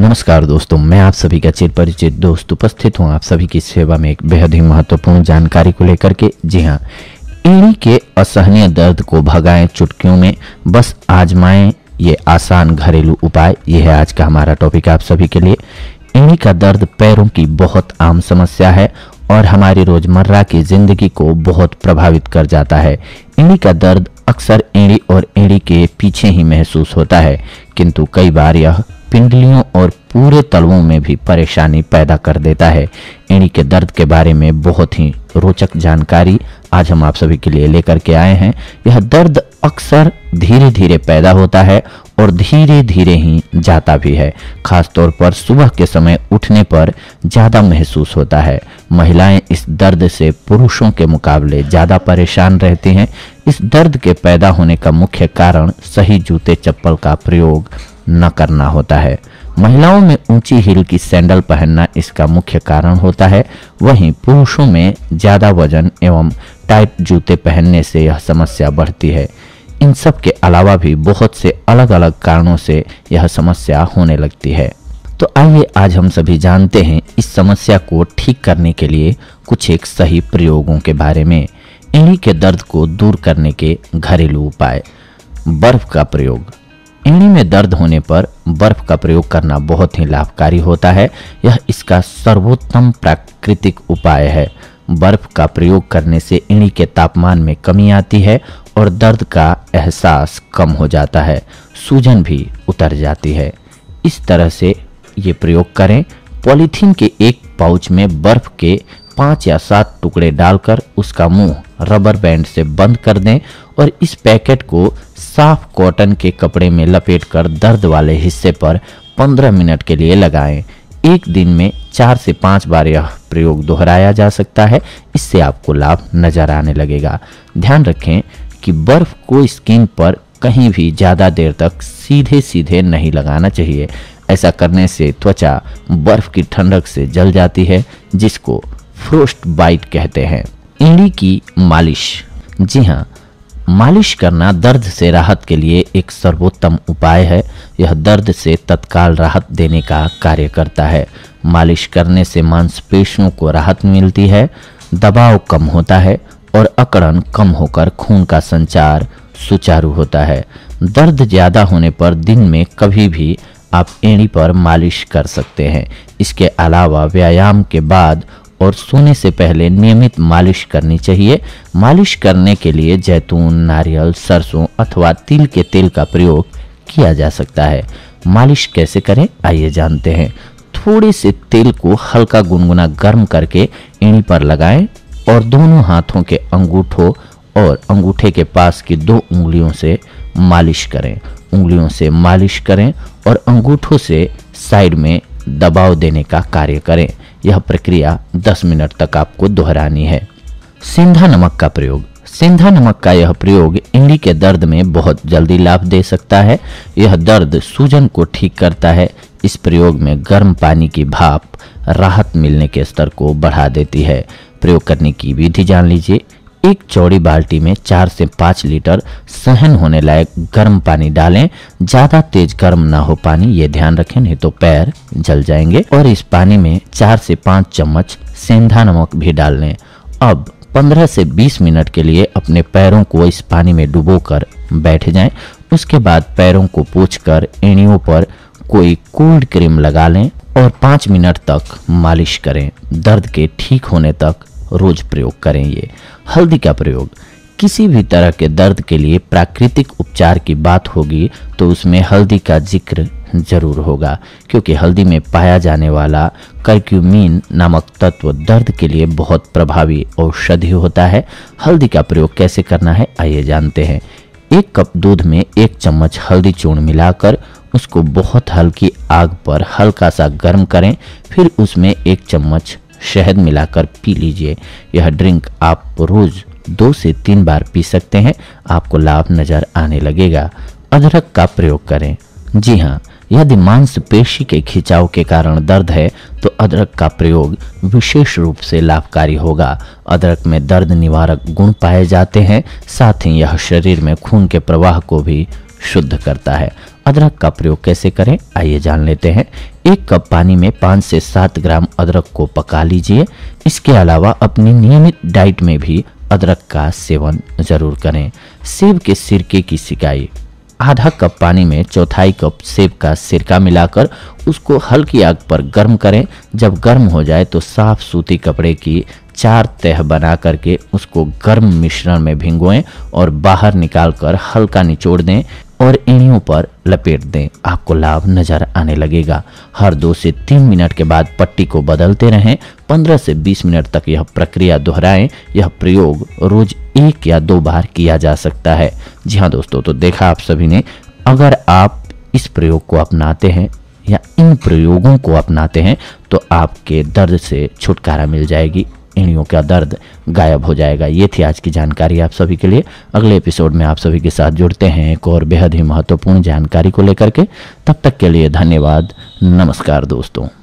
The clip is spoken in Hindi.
नमस्कार दोस्तों मैं आप सभी का चिर परिचित दोस्त उपस्थित हूँ आप सभी की सेवा में एक बेहद ही महत्वपूर्ण जानकारी को लेकर के जी हाँ इन्हीं के असहनीय दर्द को भगाएं चुटकियों में बस आजमाएं ये आसान घरेलू उपाय यह है आज का हमारा टॉपिक आप सभी के लिए इन्हीं का दर्द पैरों की बहुत आम समस्या है और हमारी रोजमर्रा की जिंदगी को बहुत प्रभावित कर जाता है इन्हीं का दर्द अक्सर एड़ी और एड़ी के पीछे ही महसूस होता है किंतु कई बार यह पिंडलियों और पूरे तलवों में भी परेशानी पैदा कर देता है एड़ी के दर्द के बारे में बहुत ही रोचक जानकारी आज हम आप सभी के लिए लेकर के आए हैं यह दर्द अक्सर धीरे धीरे पैदा होता है और धीरे धीरे ही जाता भी है खासतौर पर सुबह के समय उठने पर ज़्यादा महसूस होता है महिलाएं इस दर्द से पुरुषों के मुकाबले ज़्यादा परेशान रहती हैं इस दर्द के पैदा होने का मुख्य कारण सही जूते चप्पल का प्रयोग न करना होता है महिलाओं में ऊंची हील की सैंडल पहनना इसका मुख्य कारण होता है वहीं पुरुषों में ज़्यादा वजन एवं टाइट जूते पहनने से यह समस्या बढ़ती है इन सब के अलावा भी बहुत से अलग अलग कारणों से यह समस्या होने लगती है तो आइए आज हम सभी जानते हैं इस समस्या को ठीक करने के लिए कुछ एक सही प्रयोगों के बारे में इन्हीं के दर्द को दूर करने के घरेलू उपाय बर्फ का प्रयोग योनि में दर्द होने पर बर्फ का प्रयोग करना बहुत ही लाभकारी होता है यह इसका सर्वोत्तम प्राकृतिक उपाय है बर्फ का प्रयोग करने से इणी के तापमान में कमी आती है और दर्द का एहसास कम हो जाता है सूजन भी उतर जाती है इस तरह से ये प्रयोग करें पॉलीथीन के एक पाउच में बर्फ के पाँच या सात टुकड़े डालकर उसका मुंह रबर बैंड से बंद कर दें और इस पैकेट को साफ कॉटन के कपड़े में लपेटकर दर्द वाले हिस्से पर 15 मिनट के लिए लगाएं। एक दिन में चार से पाँच बार यह प्रयोग दोहराया जा सकता है इससे आपको लाभ नजर आने लगेगा ध्यान रखें कि बर्फ को स्किन पर कहीं भी ज़्यादा देर तक सीधे सीधे नहीं लगाना चाहिए ऐसा करने से त्वचा बर्फ की ठंडक से जल जाती है जिसको फ्रोस्ट बाइट कहते हैं इमली की मालिश जी हाँ मालिश करना दर्द से राहत के लिए एक सर्वोत्तम उपाय है यह दर्द से तत्काल राहत देने का कार्य करता है मालिश करने से मांसपेशियों को राहत मिलती है दबाव कम होता है और अकड़न कम होकर खून का संचार सुचारू होता है दर्द ज़्यादा होने पर दिन में कभी भी आप एड़ी पर मालिश कर सकते हैं इसके अलावा व्यायाम के बाद और सोने से पहले नियमित मालिश करनी चाहिए मालिश करने के लिए जैतून नारियल सरसों अथवा तिल के तेल का प्रयोग किया जा सकता है मालिश कैसे करें आइए जानते हैं थोड़े से तेल को हल्का गुनगुना गर्म करके इणी पर लगाएं और दोनों हाथों के अंगूठों और अंगूठे के पास की दो उंगलियों से मालिश करें उंगलियों से मालिश करें और अंगूठों से साइड में दबाव देने का कार्य करें यह प्रक्रिया 10 मिनट तक आपको दोहरानी है सिंधा नमक का प्रयोग सिंधा नमक का यह प्रयोग इंडी के दर्द में बहुत जल्दी लाभ दे सकता है यह दर्द सूजन को ठीक करता है इस प्रयोग में गर्म पानी की भाप राहत मिलने के स्तर को बढ़ा देती है प्रयोग करने की विधि जान लीजिए एक चौड़ी बाल्टी में चार से पाँच लीटर सहन होने लायक गर्म पानी डालें ज़्यादा तेज गर्म ना हो पानी ये ध्यान रखें नहीं तो पैर जल जाएंगे और इस पानी में चार से पाँच चम्मच सेंधा नमक भी डाल लें अब 15 से 20 मिनट के लिए अपने पैरों को इस पानी में डुबोकर बैठ जाएं उसके बाद पैरों को कर एड़ियों पर कोई कोल्ड क्रीम लगा लें और पाँच मिनट तक मालिश करें दर्द के ठीक होने तक रोज प्रयोग करें ये हल्दी का प्रयोग किसी भी तरह के दर्द के लिए प्राकृतिक उपचार की बात होगी तो उसमें हल्दी का जिक्र जरूर होगा क्योंकि हल्दी में पाया जाने वाला करक्यूमीन नामक तत्व दर्द के लिए बहुत प्रभावी औषधि होता है हल्दी का प्रयोग कैसे करना है आइए जानते हैं एक कप दूध में एक चम्मच हल्दी चूर्ण मिलाकर उसको बहुत हल्की आग पर हल्का सा गर्म करें फिर उसमें एक चम्मच शहद मिलाकर पी लीजिए यह ड्रिंक आप रोज़ दो से तीन बार पी सकते हैं आपको लाभ नज़र आने लगेगा अदरक का प्रयोग करें जी हाँ यदि मांसपेशी के खिंचाव के कारण दर्द है तो अदरक का प्रयोग विशेष रूप से लाभकारी होगा अदरक में दर्द निवारक गुण पाए जाते हैं साथ ही यह शरीर में खून के प्रवाह को भी शुद्ध करता है अदरक का प्रयोग कैसे करें आइए जान लेते हैं एक कप पानी में पाँच से सात ग्राम अदरक को पका लीजिए इसके अलावा अपनी नियमित डाइट में भी अदरक का सेवन जरूर करें सेब के सिरके की सिकाई आधा कप पानी में चौथाई कप सेब का सिरका मिलाकर उसको हल्की आग पर गर्म करें जब गर्म हो जाए तो साफ सूती कपड़े की चार तह बना करके उसको गर्म मिश्रण में भिंगोएं और बाहर निकालकर हल्का निचोड़ दें और इनियों पर लपेट दें आपको लाभ नजर आने लगेगा हर दो से तीन मिनट के बाद पट्टी को बदलते रहें पंद्रह से बीस मिनट तक यह प्रक्रिया दोहराएं यह प्रयोग रोज एक या दो बार किया जा सकता है जी हाँ दोस्तों तो देखा आप सभी ने अगर आप इस प्रयोग को अपनाते हैं या इन प्रयोगों को अपनाते हैं तो आपके दर्द से छुटकारा मिल जाएगी एड़ियों का दर्द गायब हो जाएगा ये थी आज की जानकारी आप सभी के लिए अगले एपिसोड में आप सभी के साथ जुड़ते हैं एक और बेहद ही महत्वपूर्ण जानकारी को लेकर के तब तक के लिए धन्यवाद नमस्कार दोस्तों